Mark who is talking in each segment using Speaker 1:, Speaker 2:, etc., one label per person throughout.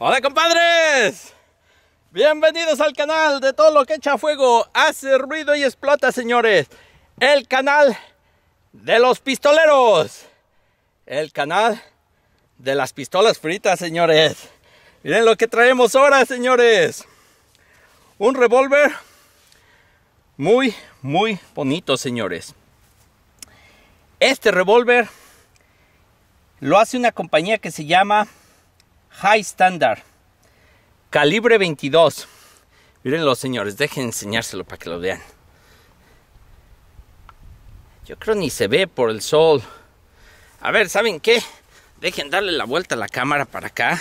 Speaker 1: Hola compadres, bienvenidos al canal de todo lo que echa fuego, hace ruido y explota señores, el canal de los pistoleros, el canal de las pistolas fritas señores, miren lo que traemos ahora señores, un revólver muy muy bonito señores, este revólver lo hace una compañía que se llama High Standard, calibre 22. los señores, dejen enseñárselo para que lo vean. Yo creo ni se ve por el sol. A ver, ¿saben qué? Dejen darle la vuelta a la cámara para acá.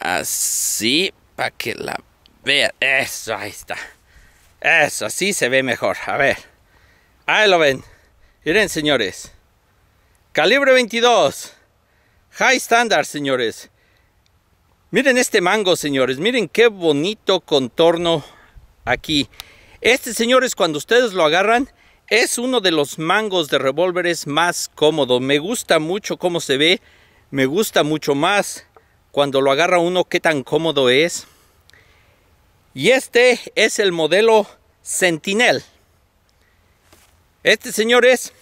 Speaker 1: Así, para que la vean. Eso, ahí está. Eso, así se ve mejor. A ver. Ahí lo ven. Miren, señores. Calibre 22. High Standard, señores. Miren este mango, señores. Miren qué bonito contorno aquí. Este, señores, cuando ustedes lo agarran, es uno de los mangos de revólveres más cómodo. Me gusta mucho cómo se ve. Me gusta mucho más cuando lo agarra uno qué tan cómodo es. Y este es el modelo Sentinel. Este, señores,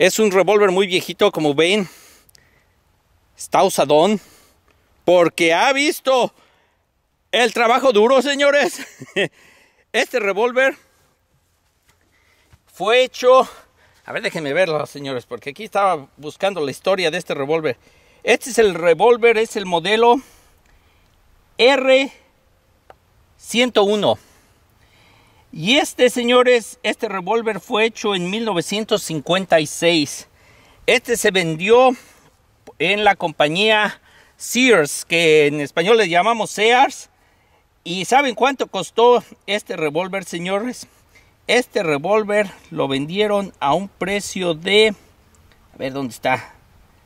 Speaker 1: es un revólver muy viejito, como ven. Está usadón porque ha visto el trabajo duro, señores. Este revólver fue hecho... A ver, déjenme verlo, señores, porque aquí estaba buscando la historia de este revólver. Este es el revólver, es el modelo R101. Y este, señores, este revólver fue hecho en 1956. Este se vendió en la compañía Sears, que en español les llamamos Sears. ¿Y saben cuánto costó este revólver, señores? Este revólver lo vendieron a un precio de... A ver, ¿dónde está?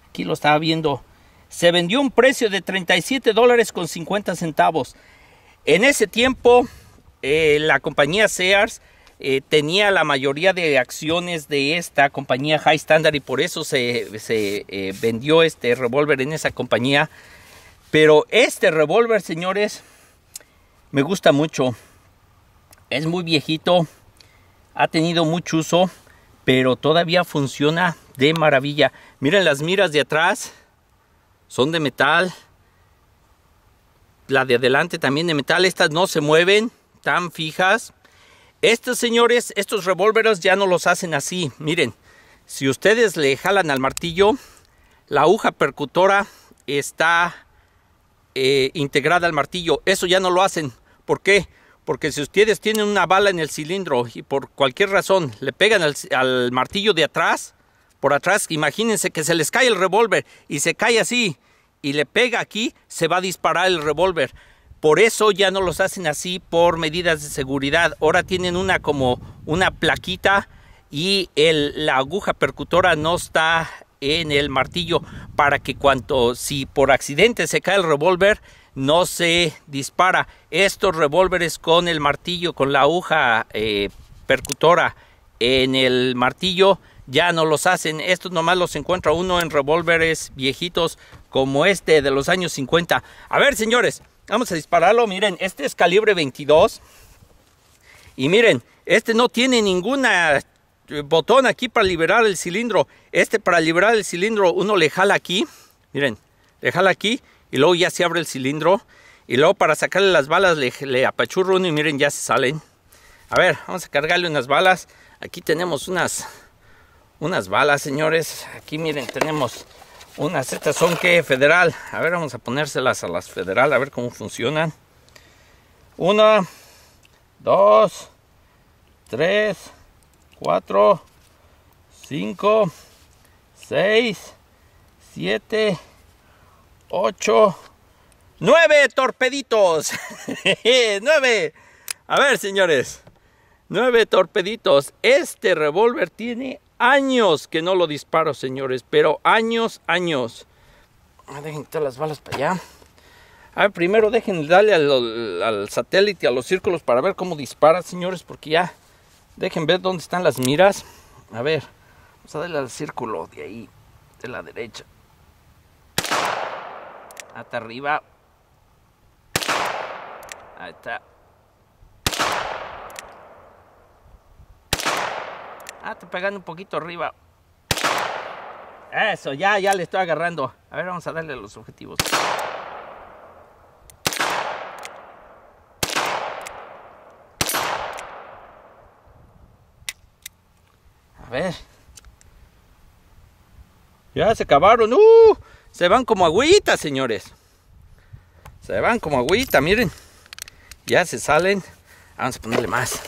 Speaker 1: Aquí lo estaba viendo. Se vendió un precio de 37 dólares con 50 centavos. En ese tiempo, eh, la compañía Sears eh, tenía la mayoría de acciones de esta compañía High Standard y por eso se, eh, vendió este revólver en esa compañía. Pero este revólver, señores, me gusta mucho. Es muy viejito, ha tenido mucho uso, pero todavía funciona de maravilla. Miren las miras de atrás, son de metal. La de adelante también de metal, estas no se mueven, tan fijas. Estos señores, estos revólveres ya no los hacen así. Miren, si ustedes le jalan al martillo, la aguja percutora está eh, integrada al martillo. Eso ya no lo hacen. ¿Por qué? Porque si ustedes tienen una bala en el cilindro y por cualquier razón le pegan al martillo de atrás, por atrás, imagínense que se les cae el revólver y se cae así y le pega aquí, se va a disparar el revólver. Por eso ya no los hacen así por medidas de seguridad. Ahora tienen una como una plaquita y la aguja percutora no está en el martillo para que cuanto si por accidente se cae el revólver no se dispara. Estos revólveres con el martillo, con la aguja eh, percutora en el martillo ya no los hacen. Estos nomás los encuentra uno en revólveres viejitos como este de los años 50. A ver, señores, Vamos a dispararlo, miren, este es calibre 22. Y miren, este no tiene ningún eh, botón aquí para liberar el cilindro. Este para liberar el cilindro uno le jala aquí, miren, le jala aquí y luego ya se abre el cilindro. Y luego para sacarle las balas le, apachurro uno y miren, ya se salen. A ver, vamos a cargarle unas balas. Aquí tenemos unas, unas balas, señores. Aquí miren, tenemos unas estas son que federal. A ver, vamos a ponérselas a las federal, a ver cómo funcionan. Uno. dos, tres, cuatro, cinco, seis, siete, ocho, nueve torpeditos. nueve. A ver, señores. Nueve torpeditos. Este revólver tiene años que no lo disparo, señores, pero años, años. Ah, dejen quitar las balas para allá. A ah, ver, primero dejen darle al, al, satélite, a los círculos para ver cómo dispara, señores, porque ya dejen ver dónde están las miras. A ver, vamos a darle al círculo de ahí, de la derecha. Hasta arriba. Ahí está. Ah, te pegando un poquito arriba. Eso, ya, ya le estoy agarrando. A ver, vamos a darle los objetivos. A ver. Ya se acabaron. ¡Uh! Se van como agüitas, señores. Se van como agüita, miren. Ya se salen. Vamos a ponerle más.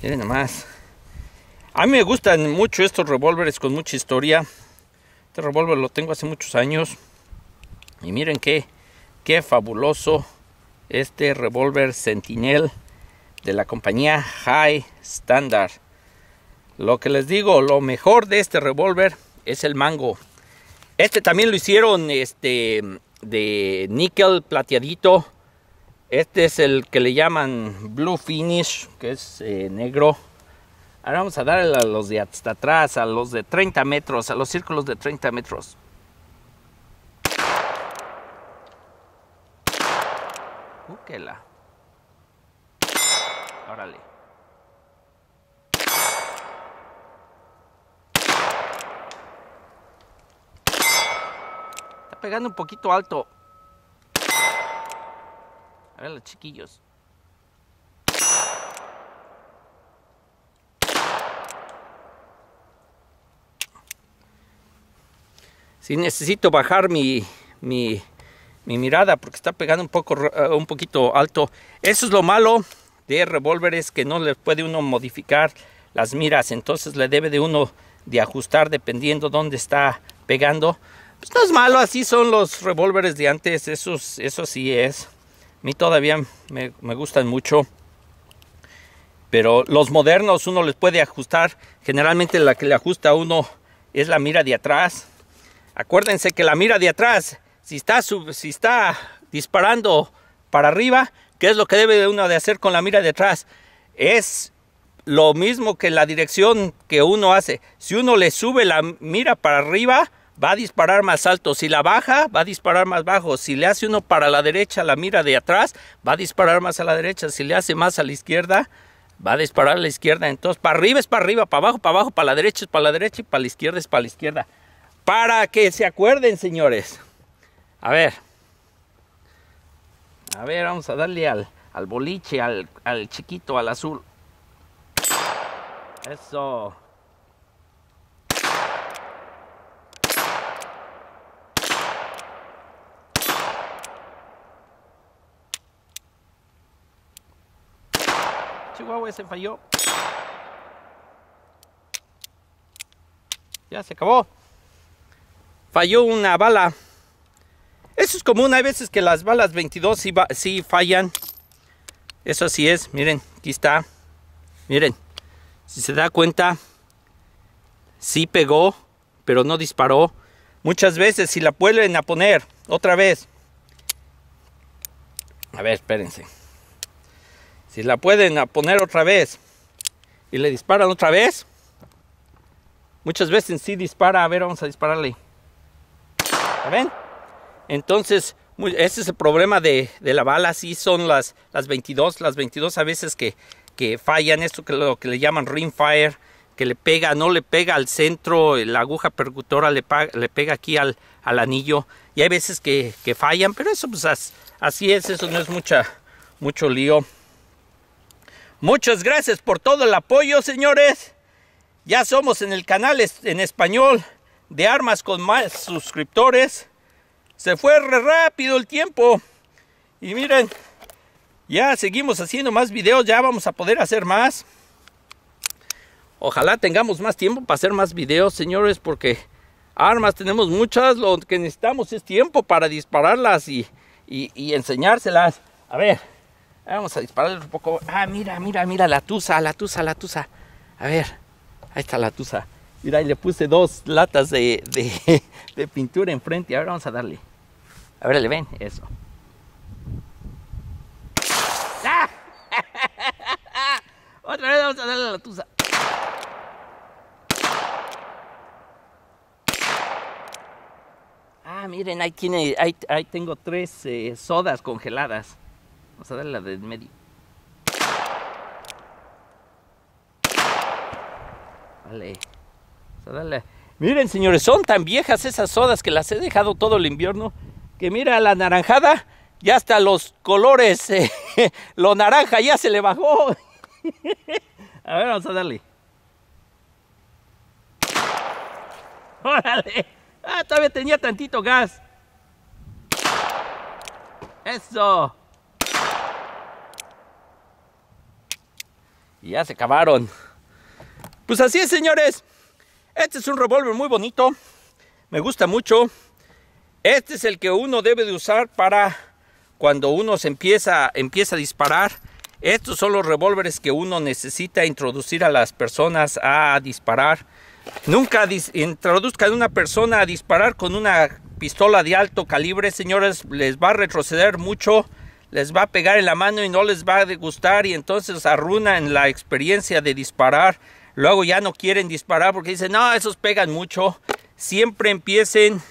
Speaker 1: Miren nomás. A mí me gustan mucho estos revólveres con mucha historia. Este revólver lo tengo hace muchos años. Y miren qué, qué fabuloso este revólver Sentinel de la compañía High Standard. Lo que les digo, lo mejor de este revólver es el mango. Este también lo hicieron este, de níquel plateadito. Este es el que le llaman Blue Finish, que es eh, negro. Ahora vamos a darle a los de hasta atrás, a los de 30 metros, a los círculos de 30 metros. Búquela Órale. Está pegando un poquito alto. A ver los chiquillos. Si necesito bajar mi, mi, mirada porque está pegando un, poco, eh, un poquito alto. Eso es lo malo de revólveres que no les puede uno modificar las miras. Entonces le debe de uno de ajustar dependiendo dónde está pegando. Pues no es malo, así son los revólveres de antes, eso sí es. A mí todavía me, me, gustan mucho. Pero los modernos uno les puede ajustar. Generalmente la que le ajusta a uno es la mira de atrás. Acuérdense que la mira de atrás, si está, si está disparando para arriba, ¿qué es lo que debe uno de hacer con la mira de atrás? Es lo mismo que la dirección que uno hace. Si uno le sube la mira para arriba, va a disparar más alto. Si la baja, va a disparar más bajo. Si le hace uno para la derecha la mira de atrás, va a disparar más a la derecha. Si le hace más a la izquierda, va a disparar a la izquierda. Entonces, para arriba es para arriba, para abajo, para abajo, para la derecha es para la derecha y para la izquierda es para la izquierda para que se acuerden, señores. A ver. A ver, vamos a darle al, al boliche, al, al chiquito, al azul. Eso. Chihuahua se falló. Ya se acabó falló una bala. Eso es común, hay veces que las balas 22 sí, fallan. Eso sí es, miren, aquí está. Miren, si se da cuenta, sí pegó, pero no disparó. Muchas veces, si la vuelven a poner, otra vez. A ver, espérense. Si la pueden a poner otra vez y le disparan otra vez, muchas veces sí dispara. A ver, vamos a dispararle ven Entonces, ese es el problema de, la bala. Sí son las, las 22, las 22 a veces que, fallan. Esto que lo que le llaman ring fire, que le pega, no le pega al centro, la aguja percutora le, le pega aquí al, al, anillo. Y hay veces que, fallan, pero eso pues así es, eso no es mucha, mucho lío. Muchas gracias por todo el apoyo, señores. Ya somos en el canal en español de armas con más suscriptores. Se fue rápido el tiempo. Y miren, ya seguimos haciendo más videos, ya vamos a poder hacer más. Ojalá tengamos más tiempo para hacer más videos, señores, porque armas tenemos muchas. Lo que necesitamos es tiempo para dispararlas y, y, enseñárselas. A ver, vamos a disparar un poco. Ah, mira, mira, mira, la tusa, la tusa, la tusa. A ver, ahí está la tusa. Mira, y le puse dos latas de, pintura enfrente. Ahora vamos a darle. A ver, le ven eso. ¡Ah! Otra vez vamos a darle a la tusa. Ah, miren, ahí, tiene, ahí, tengo tres eh, sodas congeladas. Vamos a darle la de medio. Vale. Miren, señores, son tan viejas esas sodas que las he dejado todo el invierno. Que mira, la naranjada, ya hasta los colores, eh, lo naranja ya se le bajó. A ver, vamos a darle. ¡Órale! Ah, todavía tenía tantito gas. ¡Eso! Y ya se acabaron. Pues así es, señores. Este es un revólver muy bonito. Me gusta mucho. Este es el que uno debe de usar para cuando uno se empieza, empieza a disparar. Estos son los revólveres que uno necesita introducir a las personas a disparar. Nunca introduzcan a una persona a disparar con una pistola de alto calibre, señores. Les va a retroceder mucho, les va a pegar en la mano y no les va a gustar y entonces arruinan la experiencia de disparar. Luego ya no quieren disparar porque dicen, no, esos pegan mucho. Siempre empiecen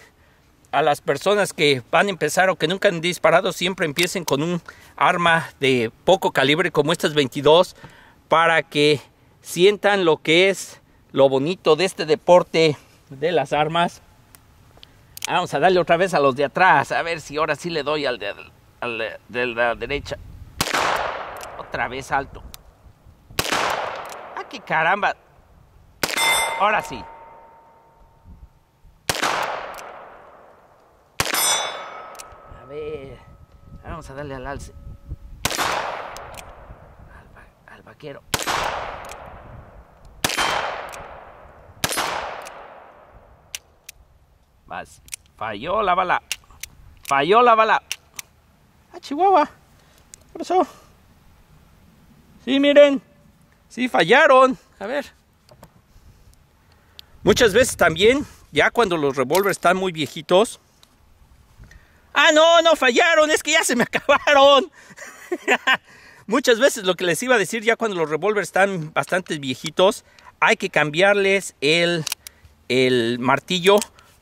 Speaker 1: a las personas que van a empezar o que nunca han disparado, siempre empiecen con un arma de poco calibre como estas 22 para que sientan lo que es lo bonito de este deporte de las armas. Vamos a darle otra vez a los de atrás, a ver si ahora sí le doy al de, la derecha. Otra vez alto caramba! Ahora sí. A ver, vamos a darle al alce. Al, al vaquero. Vas. Falló la bala. Falló la bala. a ah, Chihuahua! ¿Qué pasó? Sí, miren. Sí, fallaron. A ver. Muchas veces también, ya cuando los revólveres están muy viejitos. Ah, no, no fallaron, es que ya se me acabaron. Muchas veces lo que les iba a decir ya cuando los revólveres están bastante viejitos, hay que cambiarles el, martillo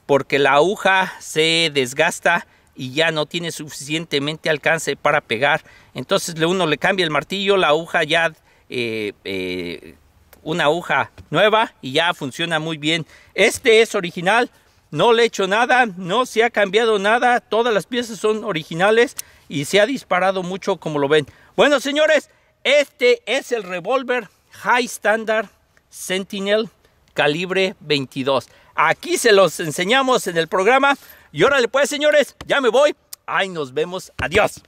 Speaker 1: porque la aguja se desgasta y ya no tiene suficientemente alcance para pegar. Entonces uno le cambia el martillo, la aguja ya eh, eh, una aguja nueva y ya funciona muy bien. Este es original, no le he hecho nada, no se ha cambiado nada, todas las piezas son originales y se ha disparado mucho como lo ven. Bueno señores, este es el revólver High Standard Sentinel calibre 22. Aquí se los enseñamos en el programa. Y órale pues señores, ya me voy. Ahí nos vemos. Adiós.